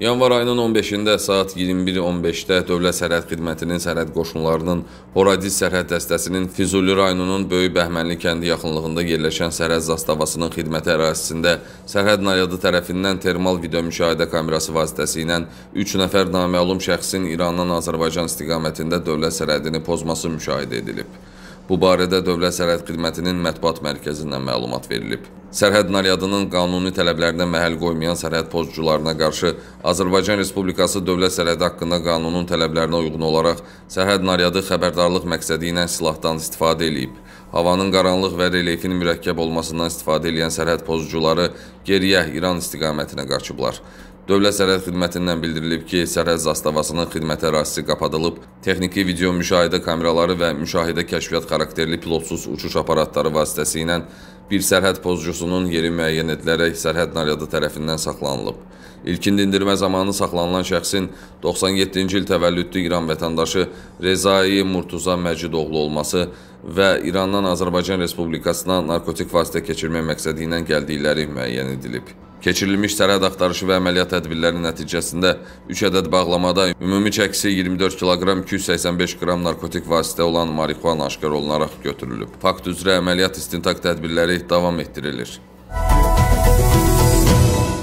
Yanvar ayının 15-də saat 21:15-də Dövlət Sərhəd Xidmətinin sərhəd qoşunlarının Horadiz sərhəd dəstəsinin Füzuli rayonunun Böyük Bəhmənli kəndi yaxınlığında yerləşən sərhəd zastavasının xidməti ərazisində sərhəd nayadı tərəfindən termal video müşahidə kamerası vasitəsilə 3 nəfər naməlum şəxsin İrandan Azərbaycan istiqamətində dövlət sərhədini pozması müşahidə edilib. Bu barədə Dövlət Sərhəd Xidmətinin mətbuat mərkəzindən məlumat verilib. Sərhəd naryadının qanuni tələblərinə məhəl qoymayan sərhəd pozcularına qarşı Azərbaycan Respublikası Dövlət Sərhədi haqqında qanunun tələblərinə uyğun olaraq sərhəd naryadı xəbərdarlıq məqsədi ilə silahdan istifadə edib. Havanın qaranlıq və relyefin mürəkkəb olmasından istifadə edən sərhəd pozcuları geriyə İran istiqamətinə qaçıblar. Dövlət Sərhəd Xidmətindən bildirilib ki, sərhəd zastavasının xidmət ərazisi qapadılıb, texniki video müşahidə kameraları və müşahidə kəşfiyyat xarakterli pilotsuz uçuş aparatları vasitəsilə bir sərhəd pozcusunun yeri müəyyən edilərək sərhəd naryadu tərəfindən saxlanılıb. İlkin dindirmə zamanı saxlanılan şəxsin 97-ci il təvəllüdlü İran vətəndaşı Rezai Murtuza Məcidoğlu olması və İrandan Azərbaycan Respublikasına narkotik vasitə keçirmək məqsədi ilə gəldikləri müəyyən edilib. Keçirilmiş sərhəd axtarışı və əməliyyat tədbirləri nəticəsində 3 ədəd bağlamada ümumi çəkisi 24 kq 285 qram narkotik vasitə olan marixuana aşkar olunaraq götürülüb. Fakt üzrə əməliyyat istintaq tədbirləri davam etdirilir.